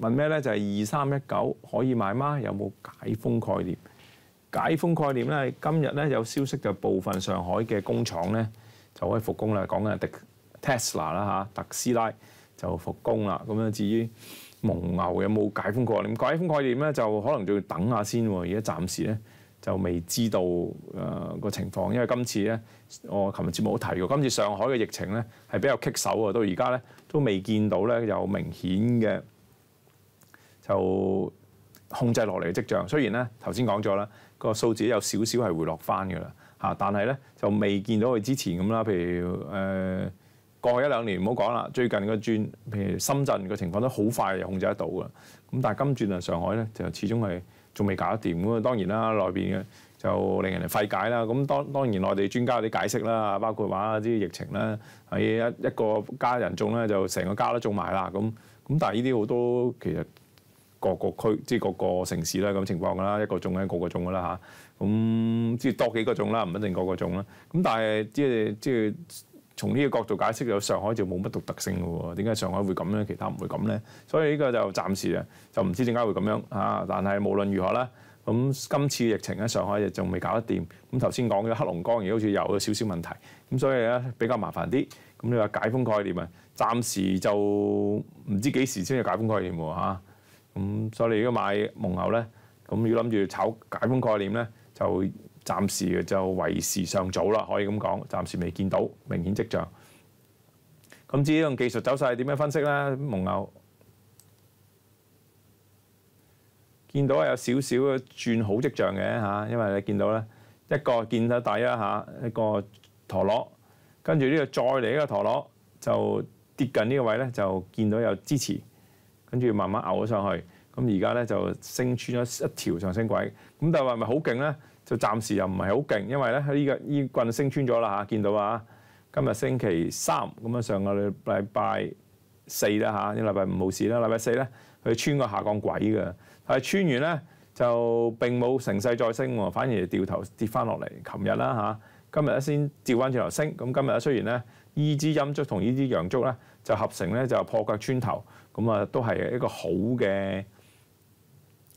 問咩咧？就係二三一九可以買嗎？有冇解封概念？解封概念咧，今日咧有消息就部分上海嘅工廠咧就可以復工啦。講緊迪 Tesla 啦嚇，特斯拉就復工啦。咁樣至於蒙牛有冇解封概念？解封概念咧就可能就要等下先。而家暫時咧就未知道誒個情況，因為今次咧我琴日節目都提過，今次上海嘅疫情咧係比較棘手啊，到而家咧都未見到咧有明顯嘅。就控制落嚟嘅跡象，雖然咧頭先講咗啦，個數字有少少係回落翻噶啦嚇，但係咧就未見到佢之前咁啦。譬如誒過一兩年唔好講啦，最近個轉譬如深圳個情況都好快又控制得到噶，咁但係今轉啊上海咧就始終係仲未搞得掂咁當然啦，內邊嘅就令人哋費解啦。咁當當然內地專家啲解釋啦，包括話啲疫情啦，喺一一個家人中咧就成個家都中埋啦咁咁，但係呢啲好多其實。個個區即係個個城市啦，咁情況啦，一個種一個個種噶啦嚇。咁即係多幾個種啦，唔一定個個種啦。咁但係即係即係從呢個角度解釋，就上海就冇乜獨特性嘅喎。點解上海會咁咧？其他唔會咁咧。所以呢個就暫時啊，就唔知點解會咁樣嚇。但係無論如何啦，咁今次疫情咧，上海亦仲未搞得掂。咁頭先講嘅黑龍江而好似有少少問題，咁所以咧比較麻煩啲。咁你話解封概念啊？暫時就唔知幾時先至解封概念喎咁所以如果買蒙牛咧，咁要諗住炒解封概念咧，就暫時就為時尚早啦，可以咁講，暫時未見到明顯跡象。咁至於用技術走勢點樣分析咧，蒙牛見到有少少嘅轉好跡象嘅嚇，因為你見到咧一個見到底啦嚇，一個陀螺，跟住呢個再嚟一個陀螺，就跌近呢個位咧，就見到有支持。跟住慢慢嘔咗上去，咁而家咧就升穿咗一條上升軌，咁但係話咪好勁咧？就暫時又唔係好勁，因為咧呢個依棍升穿咗啦嚇，見到啊，今日星期三咁啊，上個禮拜四啦嚇，呢禮拜五冇事啦，禮拜四咧佢穿過下降軌嘅，但係穿完咧就並冇成勢再升，反而掉頭跌翻落嚟。琴日啦嚇，今日咧先調翻轉頭升，咁今日咧雖然咧。E 支音足同 E 支洋足咧，就合成咧就破格穿頭，咁啊都係一個好嘅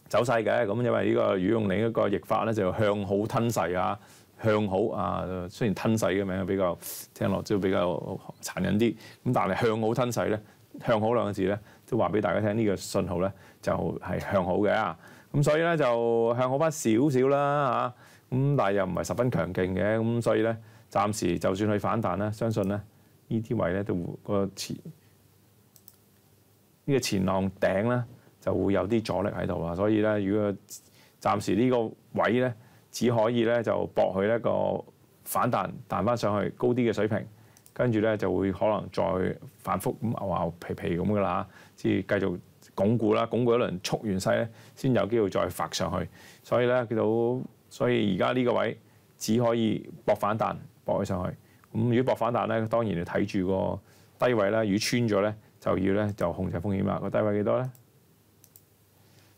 走勢嘅。咁因為呢個羽用你一個譯法咧，就向好吞噬啊，向好啊。雖然吞噬嘅名比較聽落，即比較殘忍啲，咁但係向好吞噬咧，向好兩個字咧，都話俾大家聽，呢個信號咧就係向好嘅。啊。咁所以咧就向好翻少少啦嚇，咁但係又唔係十分強勁嘅，咁所以咧。暫時就算去反彈啦，相信咧呢啲位咧都個前呢個前浪頂咧就會有啲阻力喺度啦，所以咧如果暫時呢個位咧只可以咧就搏佢一個反彈彈翻上去高啲嘅水平，跟住咧就會可能再反覆咁牛牛皮皮咁噶啦，即係繼續鞏固啦，鞏固一輪促完勢咧先有機會再發上去，所以咧佢到，所以而家呢個位只可以搏反彈。博上去，咁如果搏反彈咧，當然你睇住個低位啦。如果穿咗咧，就要咧就控制風險啦。個低位幾多咧？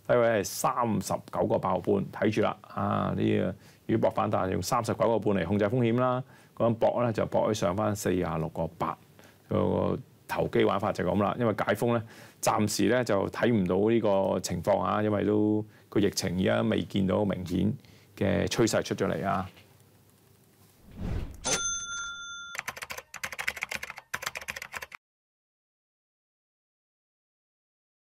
低位係三十九個八毫半，睇住啦。啊，呢個如果搏反彈，用三十九個半嚟控制風險啦。咁搏咧就搏起上翻四廿六個八。個投機玩法就咁啦。因為解封咧，暫時咧就睇唔到呢個情況啊。因為都個疫情而家未見到明顯嘅趨勢出咗嚟啊。